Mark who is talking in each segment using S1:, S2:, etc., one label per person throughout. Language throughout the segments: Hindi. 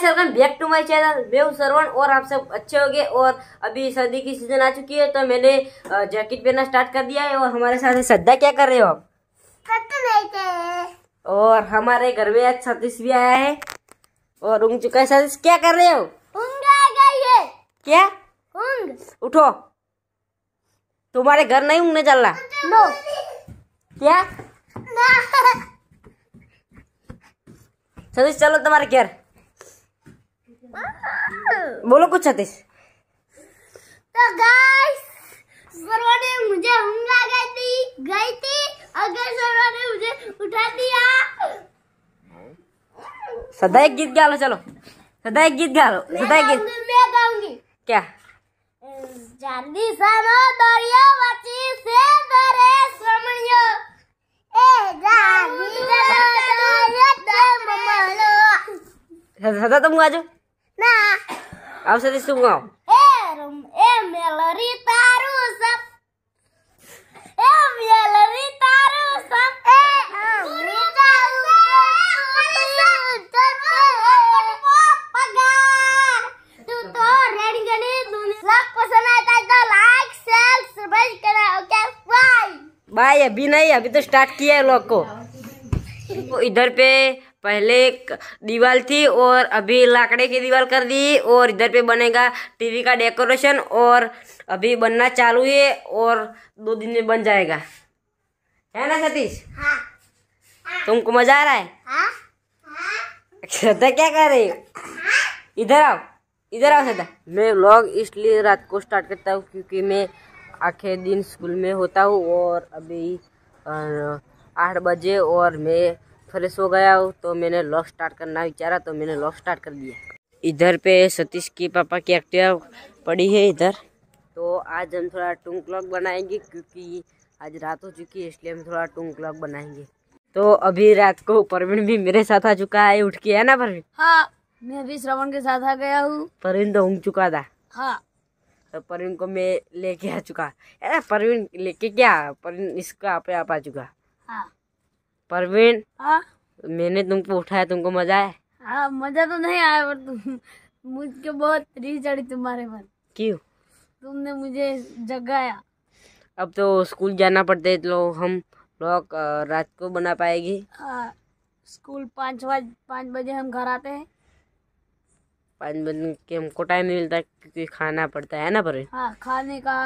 S1: Guys welcome back to my channel मैं हूँ सरवण और आप सब अच्छे होंगे और अभी सर्दी की सीजन आ चुकी है तो मैंने जैकेट पहनना स्टार्ट कर दिया है और हमारे साथ सद्दा क्या कर रहे हो
S2: आप
S1: और हमारे घर में आज सतीश भी आया है और उंग चुका है सतीश क्या कर रहे हो
S2: उंग क्या उंग
S1: उठो तुम्हारे घर नहीं उंगने चल रहा क्या सतीश चलो तुम्हारे घर बोलो कुछ सतीश
S2: तो गाइस ने मुझे गई थी गई थी अगर ने मुझे उठा दिया
S1: सदा एक गीत गा लो चलो सदा एक गीत गा लो सदा एक गीत
S2: मैं गाऊंगी क्या जल्दी सरो दरिया वाची से दरे ए
S1: सदा तुम गाजो Na. Ao să te stung au.
S2: Eram, e melorita rusă. E melorita rusă. E melorita rusă. पगार तू तो रेडी गली तूने सब पसंद आता है तो लाइक शेयर सब्सक्राइब करा ओके
S1: बाय बाय अभी नहीं अभी तो स्टार्ट किया है लोग को इधर पे पहले दीवार थी और अभी लाकड़े की दीवार कर दी और इधर पे बनेगा टीवी का डेकोरेशन और अभी बनना चालू है और दो दिन में बन जाएगा है ना सतीश हाँ, तुमको मजा आ रहा है हाँ, हाँ। सदा अच्छा, तो क्या कर रही हो हाँ। इधर आओ इधर आओ सदा मैं व्लॉग इसलिए रात को स्टार्ट करता हूँ क्योंकि मैं आखिर दिन स्कूल में होता हूँ और अभी आठ बजे और मैं फ्रेश हो गया हूँ तो मैंने लॉक स्टार्ट करना विचारा तो मैंने लॉक स्टार्ट कर दिया इधर पे सतीश के पापा की एक्टिव पड़ी है इधर तो आज हम थोड़ा टूंग क्लॉक बनाएंगे क्योंकि आज रात हो चुकी है इसलिए हम थोड़ा टूंग क्लॉक बनाएंगे तो अभी रात को परवीन भी मेरे साथ आ चुका है उठ के है ना परवीन
S3: हाँ मैं अभी श्रवण के साथ आ गया हूँ
S1: परवीन तो ऊँग चुका था हाँ तो परवीन को मैं लेके आ चुका है परवीन लेके क्या परवीन इसका आप आ चुका हाँ परवीन हाँ? मैंने तुमको उठाया तुमको मजा आया
S3: हाँ, मजा तो नहीं आया पर तुम मुझके बहुत चढ़ी तुम्हारे पर क्यों तुमने मुझे जगाया
S1: अब तो स्कूल जाना पड़ता है तो हम लोग रात को बना पाएगी
S3: हाँ, स्कूल पाँच बज पाँच बजे हम घर आते हैं
S1: पाँच बजे के हमको टाइम नहीं मिलता क्योंकि खाना पड़ता है ना पर
S3: हाँ खाने का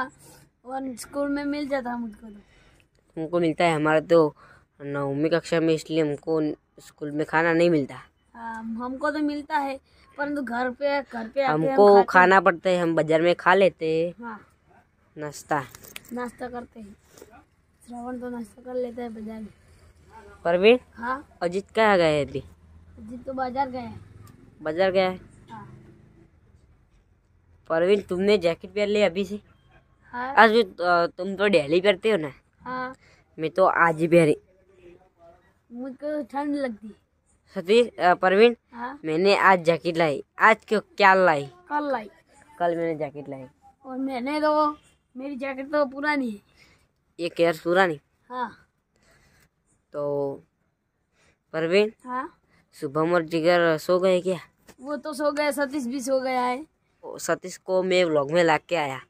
S3: और स्कूल में मिल जाता है मुझको तो।
S1: हमको मिलता है हमारा तो नौवीं कक्षा में इसलिए हमको स्कूल में खाना नहीं मिलता
S3: हाँ, हमको तो मिलता है परंतु घर पे घर पे हमको हम खाना
S1: पड़ता है हम बाजार में खा लेते हैं हाँ। नाश्ता
S3: नाश्ता करते हैं श्रवण तो नाश्ता कर लेता है बाजार में
S1: परवीन हाँ अजीत कहाँ गए अभी
S3: अजीत तो बाजार गया
S1: बाजार गया है हाँ। परवीन तुमने जैकेट पहन लिया अभी से हाँ। आज तुम तो डेली करते हो ना हाँ। मैं तो आज ही पहनी
S3: मुझको ठंड लगती
S1: सतीश परवीन हाँ? मैंने आज जैकेट लाई आज क्यों क्या लाई कल लाई कल मैंने जैकेट लाई
S3: और मैंने तो मेरी जैकेट तो पुरानी है
S1: एक यार पुरानी हाँ तो परवीन हाँ सुबह और जिगर सो गए क्या
S3: वो तो सो गया सतीश भी सो गया है
S1: सतीश को मैं व्लॉग में ला के आया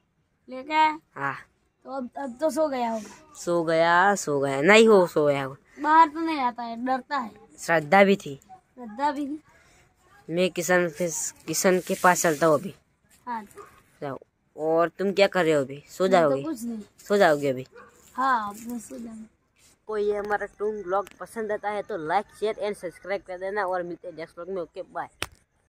S1: लेके आया हाँ
S3: अब अब तो सो गया होगा
S1: सो गया सो गया नहीं हो सो गया होगा
S3: बाहर तो नहीं आता है डरता है
S1: श्रद्धा भी थी
S3: श्रद्धा भी थी
S1: मैं किशन किशन के पास चलता हूँ अभी
S3: हाँ
S1: और तुम क्या कर रहे हो अभी सो तो जाओगे तो कुछ नहीं सो जाओगे अभी
S3: हाँ सो जाओगे
S1: आपको हमारा टूम ब्लॉग पसंद आता है तो लाइक शेयर एंड सब्सक्राइब कर देना और मिलते हैं नेक्स्ट ब्लॉग में ओके बाय